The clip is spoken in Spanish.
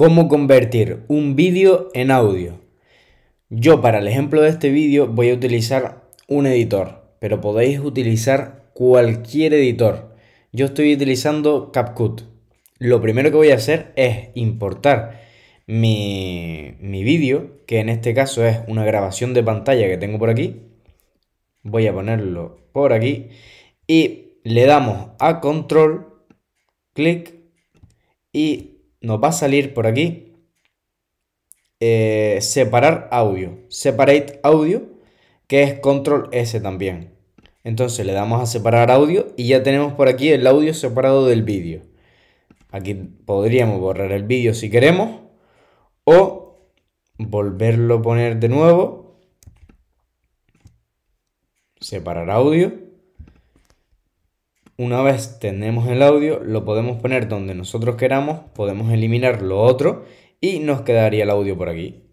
Cómo convertir un vídeo en audio. Yo para el ejemplo de este vídeo voy a utilizar un editor, pero podéis utilizar cualquier editor. Yo estoy utilizando CapCut. Lo primero que voy a hacer es importar mi, vídeo, que en este caso es una grabación de pantalla que tengo por aquí. Voy a ponerlo por aquí y le damos a control, clic y nos va a salir por aquí eh, separar audio, separate audio, que es control S también. Entonces le damos a separar audio y ya tenemos por aquí el audio separado del vídeo. Aquí podríamos borrar el vídeo si queremos o volverlo a poner de nuevo. Separar audio una vez tenemos el audio, lo podemos poner donde nosotros queramos, podemos eliminar lo otro y nos quedaría el audio por aquí.